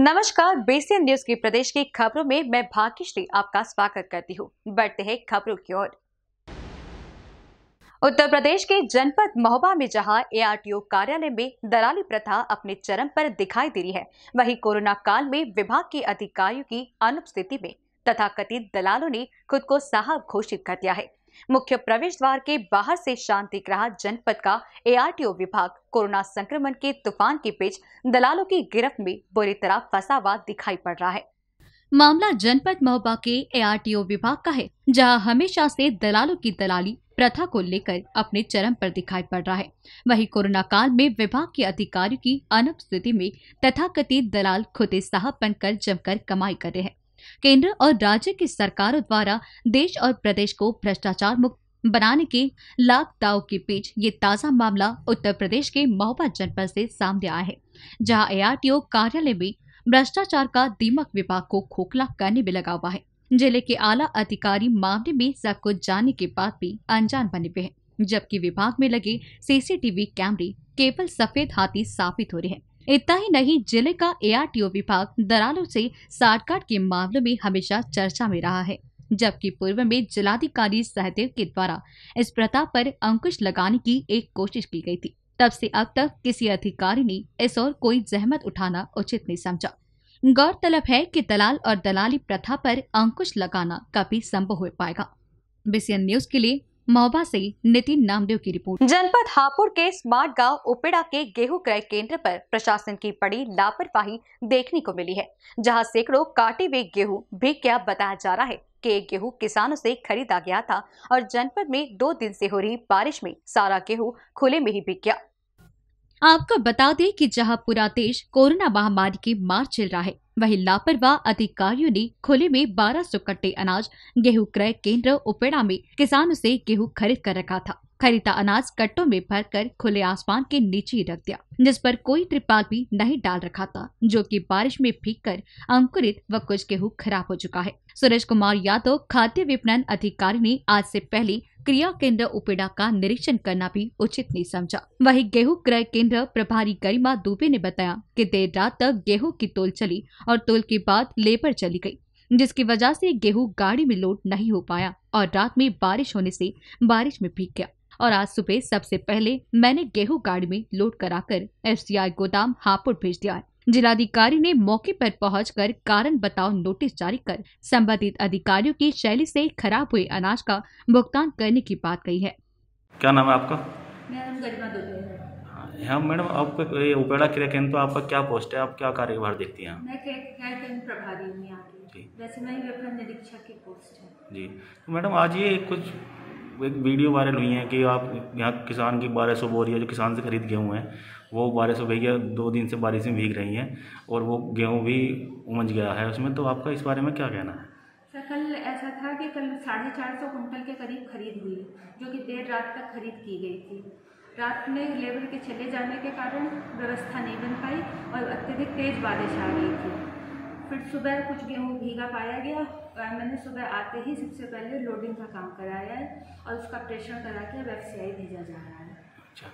नमस्कार Bayesian news की प्रदेश की खबरों में मैं भाग्यश्री आपका स्वागत करती हूँ बढ़ते हैं खबरों की ओर उत्तर प्रदेश के जनपद महोबा में जहां एआरटीओ कार्यालय में दलाली प्रथा अपने चरम पर दिखाई दे रही है वहीं कोरोना काल में विभाग के अधिकारियों की अनुपस्थिति में तथा कथित दलालों ने खुद को साहब घोषित कर दिया है मुख्य प्रवेश द्वार के बाहर से शांति ग्रह जनपद का एआरटीओ विभाग कोरोना संक्रमण के तूफान के बीच दलालों की गिरफ्त में बुरी तरह फंसा हुआ दिखाई पड़ रहा है मामला जनपद महोबा के एआरटीओ विभाग का है जहां हमेशा से दलालों की दलाली प्रथा को लेकर अपने चरम पर दिखाई पड़ रहा है वहीं कोरोना काल में विभाग के अधिकारियों की अनुपस्थिति में तथाकथित दलाल खुदे साहब बनकर जमकर कमाई कर रहे हैं केंद्र और राज्य की सरकारों द्वारा देश और प्रदेश को भ्रष्टाचार मुक्त बनाने के लाख दाव के बीच ये ताजा मामला उत्तर प्रदेश के महोबा जनपद से सामने आया है जहां एआरटीओ कार्यालय में भ्रष्टाचार का दीमक विभाग को खोखला करने में लगा हुआ है जिले के आला अधिकारी मामले में सब कुछ जानने के बाद भी अनजान बने हुए हैं जबकि विभाग में लगे सीसीटीवी कैमरे केवल सफेद हाथी साबित हो रहे हैं इतना ही नहीं जिले का एआरटीओ विभाग दरालों से साठकाट के मामले में हमेशा चर्चा में रहा है जबकि पूर्व में जिलाधिकारी सहदेव के द्वारा इस प्रथा पर अंकुश लगाने की एक कोशिश की गई थी तब से अब तक किसी अधिकारी ने इस और कोई जहमत उठाना उचित नहीं समझा गौरतलब है कि दलाल और दलाली प्रथा पर अंकुश लगाना कभी संभव हो पाएगा बीसीएन न्यूज के लिए महोबा से नितिन नामदेव की रिपोर्ट जनपद हापुड़ के स्मार्ट गांव उपेड़ा के गेहूं क्रय केंद्र पर प्रशासन की बड़ी लापरवाही देखने को मिली है जहां सैकड़ों काटे हुए गेहूं भी क्या बताया जा रहा है कि एक गेहूं किसानों से खरीदा गया था और जनपद में दो दिन से हो रही बारिश में सारा गेहूं खुले में ही बिक गया आपको बता दें कि जहां पूरा देश कोरोना महामारी की मार चल रहा है वहीं लापरवाह अधिकारियों ने खुले में 1200 कट्टे अनाज गेहूं क्रय केंद्र उपेड़ा में किसानों से गेहूं खरीद कर रखा था खरीदा अनाज कट्टों में भर कर खुले आसमान के नीचे रख दिया जिस पर कोई त्रिपाल भी नहीं डाल रखा था जो कि बारिश में भीग कर अंकुरित व कुछ गेहूं खराब हो चुका है सूरज कुमार यादव खाद्य विपणन अधिकारी ने आज से पहले क्रिया केंद्र उपेड़ा का निरीक्षण करना भी उचित नहीं समझा वही गेहूं क्रय केंद्र प्रभारी गरिमा दुबे ने बताया कि देर रात तक गेहूं की तोल चली और तोल के बाद लेबर चली गई जिसकी वजह से गेहूं गाड़ी में लोड नहीं हो पाया और रात में बारिश होने से बारिश में भीग गया और आज सुबह सबसे पहले मैंने गेहूं गाड़ी में लोड कराकर एफसीआई गोदाम हापुड़ भेज दिया है जिलाधिकारी ने मौके पर पहुंचकर कारण बताओ नोटिस जारी कर संबंधित अधिकारियों की शैली से खराब हुए अनाज का भुगतान करने की बात कही है क्या नाम है आपका हाँ मैडम ये उपेड़ा क्रिया केंद्र तो आपका क्या पोस्ट है आप क्या कार्यभार देखती हैं मैं प्रभारी हूँ यहाँ की वैसे मैं निरीक्षक की पोस्ट है जी तो मैडम आज ये कुछ एक वीडियो वायरल हुई है कि आप यहाँ किसान की बारह सौ बोरियाँ जो किसान से खरीद गेहूँ हैं वो बारह सौ भैया दो दिन से बारिश में भीग रही हैं और वो गेहूँ भी उमझ गया है उसमें तो आपका इस बारे में क्या कहना है सर कल ऐसा था कि कल साढ़े चार सौ कुंटल के करीब खरीद हुई जो कि देर रात तक खरीद की गई थी रात में लेबर के चले जाने के कारण व्यवस्था नहीं बन पाई और अत्यधिक तेज़ बारिश आ गई थी फिर सुबह कुछ गेहूँ भीगा पाया गया और मैंने सुबह आते ही सबसे पहले लोडिंग का काम कराया है और उसका प्रेशर करा के अब भेजा जा रहा है अच्छा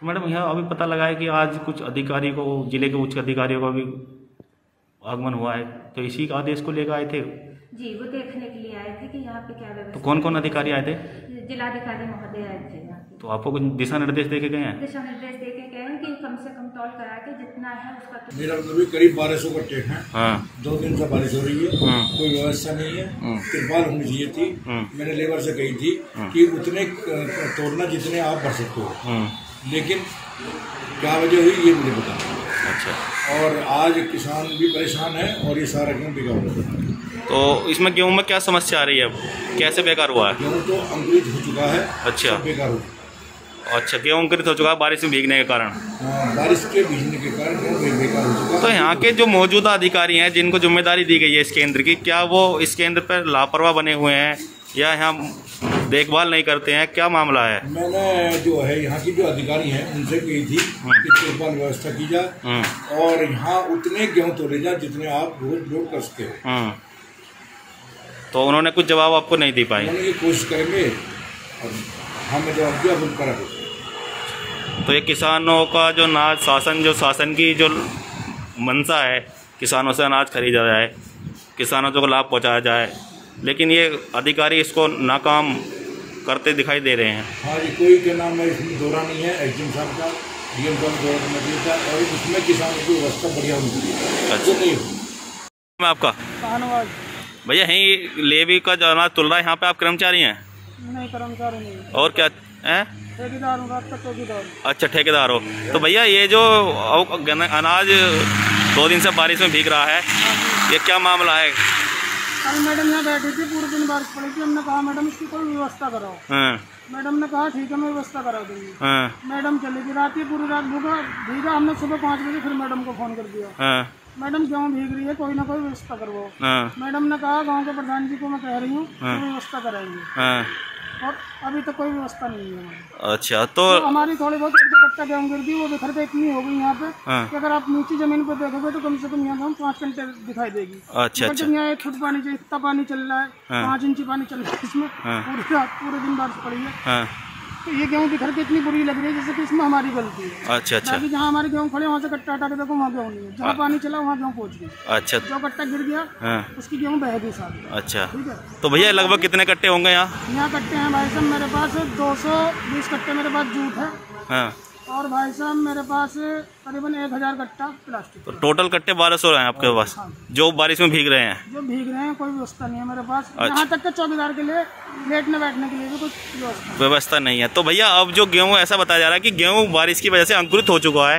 तो मैडम यहाँ अभी पता लगा है कि आज कुछ अधिकारी को जिले के उच्च अधिकारियों का भी आगमन हुआ है तो इसी आदेश को लेकर आए थे जी वो देखने के लिए आए थे कि यहाँ पे क्या व्यवस्था तो कौन कौन अधिकारी आए थे जिलाधिकारी महोदय आए थे तो आपको कुछ दिशा निर्देश देखे गए हैं दिशा निर्देश दे इंस्टॉल करा के जितना है उसका तो मेरा मतलब करीब बारह सौ का टेट है हाँ। दो दिन से बारिश हो रही है हाँ। कोई व्यवस्था नहीं है तिरपाल हाँ। होनी चाहिए थी हाँ। मैंने लेबर से कही थी हाँ। कि उतने तोड़ना जितने आप भर सकते हो लेकिन क्या वजह हुई ये मुझे बता अच्छा और आज किसान भी परेशान है और ये सारा गेहूँ बेकार हो है तो इसमें गेहूँ में क्या समस्या आ रही है अब कैसे बेकार हुआ है गेहूँ तो अंकुरित हो चुका है अच्छा बेकार हो अच्छा गेहूँ अंकुरित तो हो चुका है बारिश में भीगने के कारण हाँ, बारिश के भीगने के कारण तो यहाँ के जो मौजूदा अधिकारी हैं जिनको जिम्मेदारी दी गई है इस केंद्र की क्या वो इस केंद्र पर लापरवाह बने हुए हैं या यहाँ देखभाल नहीं करते हैं क्या मामला है मैंने जो है यहाँ की जो अधिकारी हैं उनसे कही थी हाँ। कि चौपाल व्यवस्था की जाए हाँ। और यहाँ उतने गेहूँ तोड़े जाए जितने आप रोज लोड कर सकते हो तो उन्होंने कुछ जवाब आपको नहीं दे पाए कोशिश करेंगे और हमें जवाब दिया करा तो ये किसानों का जो नाज शासन जो शासन की जो मनसा है किसानों से अनाज खरीदा जाए किसानों को लाभ पहुंचाया जाए लेकिन ये अधिकारी इसको नाकाम करते दिखाई दे रहे हैं हाँ जी कोई के नाम में दौरा नहीं है एग्जिम साहब का डीएम साहब दौरा कमेटी का और उसमें किसानों की व्यवस्था बढ़िया होनी चाहिए अच्छा नहीं हो आपका भैया यहीं लेवी का जो अनाज तुल रहा है यहाँ पे आप कर्मचारी हैं नहीं कर्मचारी नहीं और क्या है ठेकेदार ठेकेदार अच्छा ठेकेदार हो तो भैया ये जो अनाज दो दिन से बारिश में भीग रहा है ये क्या मामला है कल मैडम यहाँ बैठी थी पूरे दिन बारिश पड़ी थी हमने कहा मैडम इसकी कोई व्यवस्था कराओ हाँ। मैडम ने कहा ठीक है मैं व्यवस्था करा दूंगी हाँ। मैडम चली गई रात ही पूरी रात भूखा भीगा हमने सुबह पाँच बजे फिर मैडम को फोन कर दिया हाँ। मैडम क्यों भीग रही है कोई ना कोई व्यवस्था करवाओ मैडम ने कहा गाँव के प्रधान जी को मैं कह रही हूँ व्यवस्था कराएंगे और अभी तो कोई व्यवस्था नहीं है अच्छा तो, तो हमारी थोड़ी बहुत एक कट्टा गेहूँ गिर दी वो बिखर के इतनी हो गई यहाँ पे हाँ। कि अगर आप नीचे जमीन पर देखोगे तो कम से कम यहाँ पे हम पाँच घंटे दिखाई देगी अच्छा जब अच्छा। यहाँ एक फुट पानी इतना पानी चल रहा है हाँ। पाँच इंची पानी चल रहा है इसमें पूरी हाँ। रात पूरे दिन बारिश पड़ी है तो ये गेहूँ बिखर के तो इतनी बुरी लग रही है जैसे कि इसमें हमारी गलती है अच्छा अच्छा बाकी जहाँ हमारे गेहूँ खड़े वहाँ से कट्टा हटा के देखो वहाँ गेहूँ नहीं है जहाँ पानी चला वहाँ गेहूँ पहुँच गया अच्छा जो कट्टा गिर गया हाँ। उसकी गेहूँ बह गई सारी अच्छा ठीक है तो भैया लगभग कितने कट्टे होंगे यहाँ यहाँ कट्टे हैं भाई साहब मेरे पास दो सौ बीस कट्टे मेरे पास जूट है हाँ। और भाई साहब मेरे पास करीबन एक हज़ार कट्टा प्लास्टिक तो टोटल कट्टे बारह सौ रहे हैं आपके हाँ, पास हाँ। जो बारिश में भीग रहे हैं जो भीग रहे हैं कोई व्यवस्था नहीं है मेरे पास अच्छा। यहाँ तक के चौकीदार के लिए लेटने बैठने के लिए भी कुछ व्यवस्था व्यवस्था नहीं है तो भैया अब जो गेहूँ ऐसा बताया जा रहा है कि गेहूँ बारिश की वजह से अंकुरित हो चुका है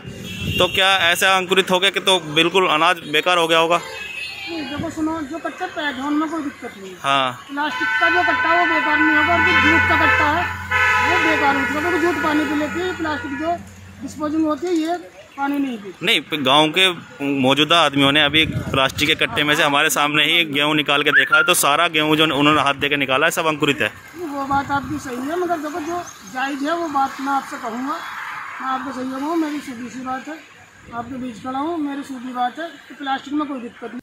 तो क्या ऐसा अंकुरित हो गया कि तो बिल्कुल अनाज बेकार हो गया होगा देखो सुनो जो कट्टे पैक है उनमें कोई दिक्कत नहीं हाँ प्लास्टिक का जो कट्टा है वो बेकार नहीं होगा और जो जूट का कट्टा है है बेकार होती है मतलब जो पानी के लेते हैं प्लास्टिक जो डिस्पोजिंग होती है ये पानी नहीं पीती नहीं गांव के मौजूदा आदमियों ने अभी प्लास्टिक के कट्टे में से हमारे सामने ही गेहूं निकाल के देखा है तो सारा गेहूं जो उन्होंने हाथ दे के निकाला है सब अंकुरित है वो बात आपकी सही है मगर देखो जो जायज़ है वो बात मैं आपसे कहूँगा मैं आपको सही हूँ मेरी सीधी सी बात है आपके बीच खड़ा हूँ मेरी सीधी बात है कि प्लास्टिक में कोई दिक्कत नहीं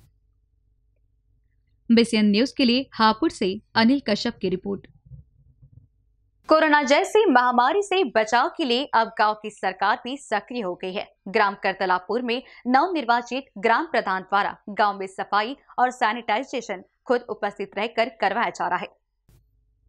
बेसियन न्यूज़ के लिए हापुड़ से अनिल कश्यप की रिपोर्ट कोरोना जैसी महामारी से बचाव के लिए अब गांव की सरकार भी सक्रिय हो गई है ग्राम करतलापुर में नवनिर्वाचित ग्राम प्रधान द्वारा गांव में सफाई और सैनिटाइजेशन खुद उपस्थित रहकर करवाया जा रहा है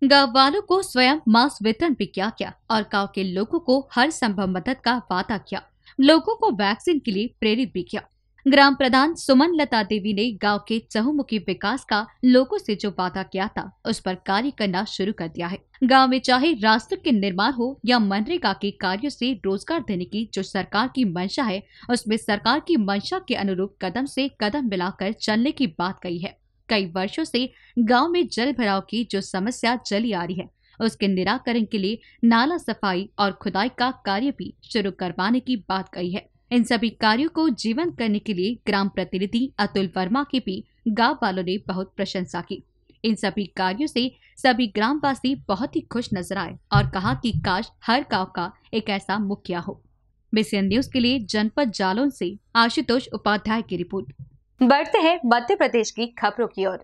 गाँव वालों को स्वयं मास्क वितरण भी किया गया और गाँव के लोगों को हर संभव मदद का वादा किया लोगों को वैक्सीन के लिए प्रेरित भी किया ग्राम प्रधान सुमन लता देवी ने गांव के चहुमुखी विकास का लोगों से जो वादा किया था उस पर कार्य करना शुरू कर दिया है गांव में चाहे रास्तों के निर्माण हो या मनरेगा के कार्यों से रोजगार देने की जो सरकार की मंशा है उसमें सरकार की मंशा के अनुरूप कदम से कदम मिलाकर चलने की बात कही है कई वर्षों से गांव में जल भराव की जो समस्या चली आ रही है उसके निराकरण के लिए नाला सफाई और खुदाई का कार्य भी शुरू करवाने की बात कही है इन सभी कार्यों को जीवंत करने के लिए ग्राम प्रतिनिधि अतुल वर्मा की भी गांव वालों ने बहुत प्रशंसा की इन सभी कार्यों से सभी ग्रामवासी बहुत ही खुश नजर आए और कहा कि काश हर गांव का एक ऐसा मुखिया हो मिसियन न्यूज के लिए जनपद जालौन से आशुतोष उपाध्याय की रिपोर्ट बढ़ते हैं मध्य प्रदेश की खबरों की ओर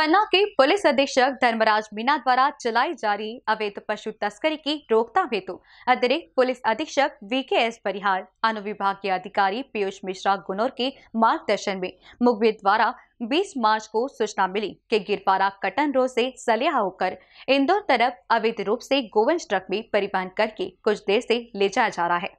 पन्ना के पुलिस अधीक्षक धर्मराज मीना द्वारा चलाई जा रही अवैध पशु तस्करी की रोकथाम हेतु अतिरिक्त पुलिस अधीक्षक वीके एस परिहार अनुविभागीय के अधिकारी पीयूष मिश्रा गुनौर के मार्गदर्शन में मुखबिर द्वारा 20 मार्च को सूचना मिली कि गिरपारा कटन रोड से सलिया होकर इंदौर तरफ अवैध रूप से गोवंश ट्रक में परिवहन करके कुछ देर से ले जाया जा रहा है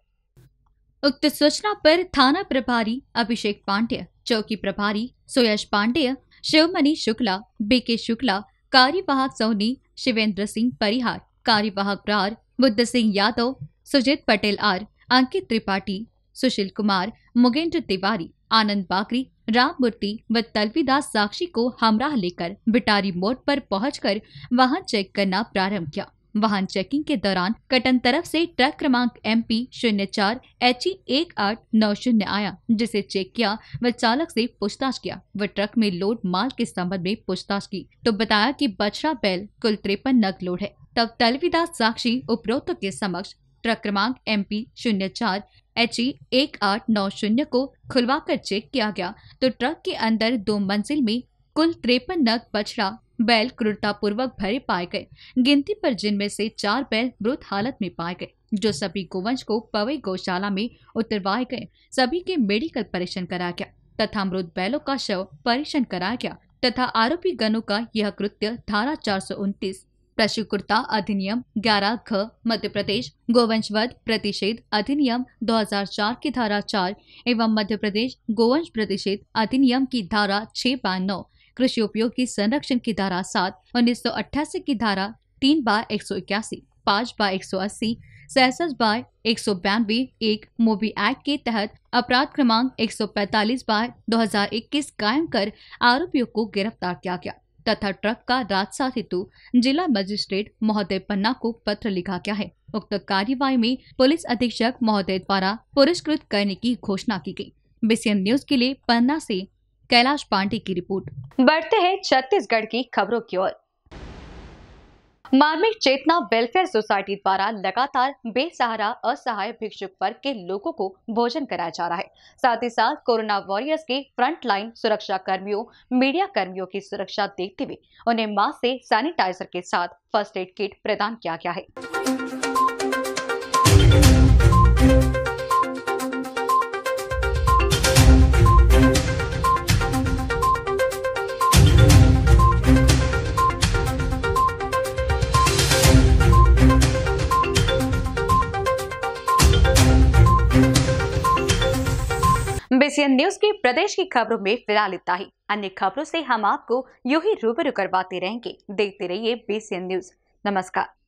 उक्त सूचना पर थाना प्रभारी अभिषेक पांडेय चौकी प्रभारी सुयश पांडेय शिवमणि शुक्ला बीके शुक्ला कार्यवाहक सोनी शिवेंद्र सिंह परिहार कार्यवाहक प्रार बुद्ध सिंह यादव सुजित पटेल आर अंकित त्रिपाठी सुशील कुमार मुगेंद्र तिवारी आनंद बाकरी राम मूर्ति व तलवीदास साक्षी को हमराह लेकर बिटारी मोड़ पर पहुंचकर वाहन चेक करना प्रारंभ किया वाहन चेकिंग के दौरान कटन तरफ से ट्रक क्रमांक एम पी शून्य चार एच ई एक आठ नौ शून्य आया जिसे चेक किया व चालक से पूछताछ किया व ट्रक में लोड माल के संबंध में पूछताछ की तो बताया कि बछड़ा बैल कुल तिरपन नग लोड है तब तलवीदास साक्षी उपरोक्त के समक्ष ट्रक क्रमांक एम पी शून्य चार एच ई एक आठ नौ शून्य को खुलवा कर चेक किया गया तो ट्रक के अंदर दो मंजिल में कुल तिरपन नग बछड़ा बैल क्रूरतापूर्वक भरे पाए गए गिनती पर जिनमें से चार बैल मृत हालत में पाए गए जो सभी गोवंश को पवई गौशाला में उतरवाए गए सभी के मेडिकल परीक्षण कराया गया तथा मृत बैलों का शव परीक्षण कराया गया तथा आरोपी गणों का यह कृत्य धारा चार सौ उनतीस अधिनियम ग्यारह घ मध्य प्रदेश गोवंश वध प्रतिषेध अधिनियम 2004 की धारा चार एवं मध्य प्रदेश गोवंश प्रतिषेध अधिनियम की धारा छह नौ कृषि उपयोग की संरक्षण की धारा सात उन्नीस की धारा तीन बार एक सौ इक्यासी पाँच बार एक सौ अस्सी सैसठ बाय एक सौ बयानवे एक मोबी एक्ट के तहत अपराध क्रमांक एक सौ पैतालीस बाय इक्कीस कायम कर आरोपियों को गिरफ्तार किया गया तथा ट्रक का राजसाथ हेतु जिला मजिस्ट्रेट महोदय पन्ना को पत्र लिखा गया है उक्त कार्यवाही में पुलिस अधीक्षक महोदय द्वारा पुरस्कृत करने की घोषणा की गयी बीसीएन न्यूज के लिए पन्ना ऐसी कैलाश पांडे की रिपोर्ट बढ़ते हैं छत्तीसगढ़ की खबरों की ओर मार्मिक चेतना वेलफेयर सोसाइटी द्वारा लगातार बेसहारा असहाय भिक्षुक वर्ग के लोगों को भोजन कराया जा रहा है साथ ही साथ कोरोना वॉरियर्स के फ्रंट लाइन सुरक्षा कर्मियों मीडिया कर्मियों की सुरक्षा देखते हुए उन्हें मास्क से सैनिटाइजर के साथ फर्स्ट एड किट प्रदान किया गया है एशियन न्यूज की प्रदेश की खबरों में फिलहाल इतना ही अन्य खबरों से हम आपको यू ही रूबरू करवाते रहेंगे देखते रहिए बीसीएन न्यूज नमस्कार